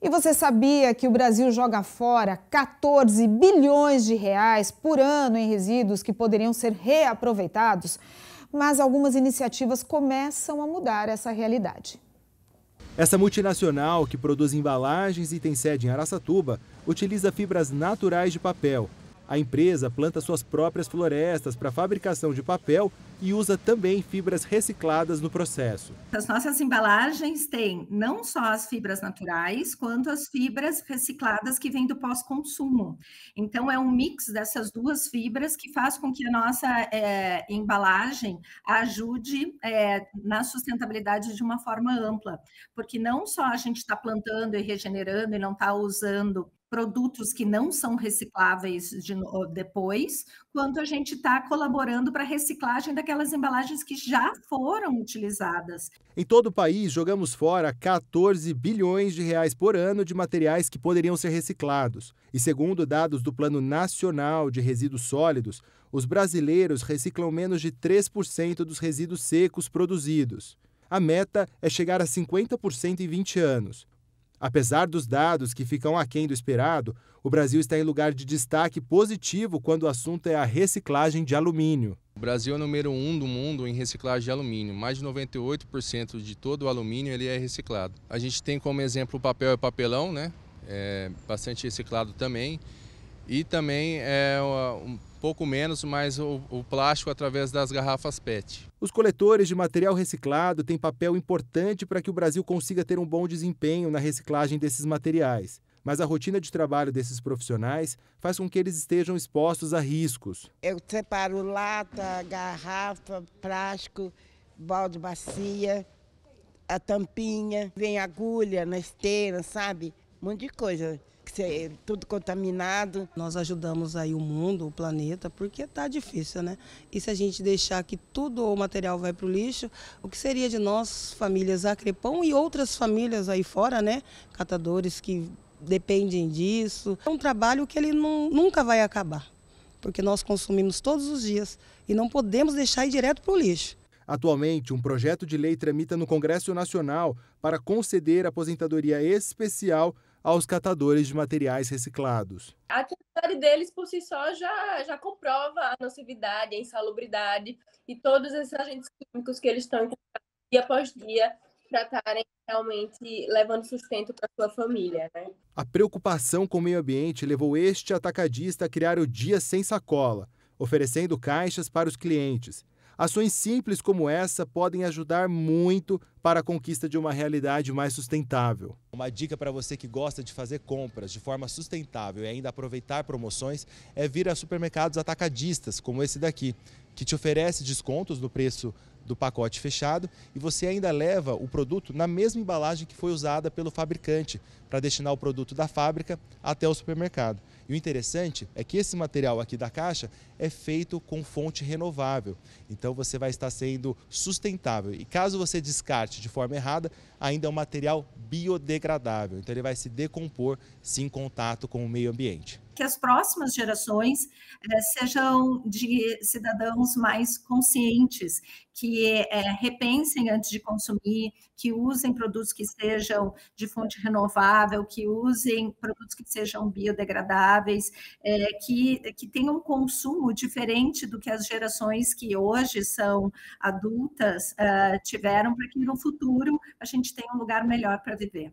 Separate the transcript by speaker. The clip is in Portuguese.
Speaker 1: E você sabia que o Brasil joga fora 14 bilhões de reais por ano em resíduos que poderiam ser reaproveitados? Mas algumas iniciativas começam a mudar essa realidade.
Speaker 2: Essa multinacional, que produz embalagens e tem sede em Araçatuba, utiliza fibras naturais de papel a empresa planta suas próprias florestas para fabricação de papel e usa também fibras recicladas no processo.
Speaker 1: As nossas embalagens têm não só as fibras naturais, quanto as fibras recicladas que vêm do pós-consumo. Então, é um mix dessas duas fibras que faz com que a nossa é, embalagem ajude é, na sustentabilidade de uma forma ampla, porque não só a gente está plantando e regenerando e não está usando produtos que não são recicláveis de, depois, quanto a gente está colaborando para a reciclagem daquelas embalagens que já foram utilizadas.
Speaker 2: Em todo o país, jogamos fora 14 bilhões de reais por ano de materiais que poderiam ser reciclados. E segundo dados do Plano Nacional de Resíduos Sólidos, os brasileiros reciclam menos de 3% dos resíduos secos produzidos. A meta é chegar a 50% em 20 anos. Apesar dos dados que ficam aquém do esperado, o Brasil está em lugar de destaque positivo quando o assunto é a reciclagem de alumínio. O Brasil é o número um do mundo em reciclagem de alumínio. Mais de 98% de todo o alumínio ele é reciclado. A gente tem como exemplo o papel e papelão, né? É bastante reciclado também e também é, um pouco menos, mas o, o, plástico através das garrafas PET. Os coletores de material reciclado têm papel importante para que o Brasil consiga ter um bom desempenho na reciclagem desses materiais. Mas a rotina de trabalho desses profissionais faz com que eles estejam expostos a riscos.
Speaker 1: Eu separo lata, garrafa, plástico, balde bacia, a tampinha, vem agulha na esteira, sabe? Um monte de coisa que é tudo contaminado. Nós ajudamos aí o mundo, o planeta, porque está difícil, né? E se a gente deixar que tudo o material vai para o lixo,
Speaker 2: o que seria de nós, famílias Acrepão e outras famílias aí fora, né? Catadores que dependem disso. É um trabalho que ele não, nunca vai acabar, porque nós consumimos todos os dias e não podemos deixar ir direto para o lixo. Atualmente, um projeto de lei tramita no Congresso Nacional para conceder aposentadoria especial aos catadores de materiais reciclados.
Speaker 1: A atividade deles por si só já, já comprova a nocividade, a insalubridade e todos esses agentes químicos que eles estão dia após dia para estarem realmente levando sustento para sua família. Né?
Speaker 2: A preocupação com o meio ambiente levou este atacadista a criar o Dia Sem Sacola, oferecendo caixas para os clientes. Ações simples como essa podem ajudar muito para a conquista de uma realidade mais sustentável. Uma dica para você que gosta de fazer compras de forma sustentável e ainda aproveitar promoções é vir a supermercados atacadistas, como esse daqui, que te oferece descontos no preço do pacote fechado e você ainda leva o produto na mesma embalagem que foi usada pelo fabricante para destinar o produto da fábrica até o supermercado. E o interessante é que esse material aqui da caixa é feito com fonte renovável. Então você vai estar sendo sustentável. E caso você descarte de forma errada, ainda é um material biodegradável. Então ele vai se decompor se em contato com o meio ambiente
Speaker 1: que as próximas gerações eh, sejam de cidadãos mais conscientes, que eh, repensem antes de consumir, que usem produtos que sejam de fonte renovável, que usem produtos que sejam biodegradáveis, eh, que, que tenham um consumo diferente do que as gerações que hoje são adultas tiveram, para que no futuro a gente tenha um lugar melhor para viver.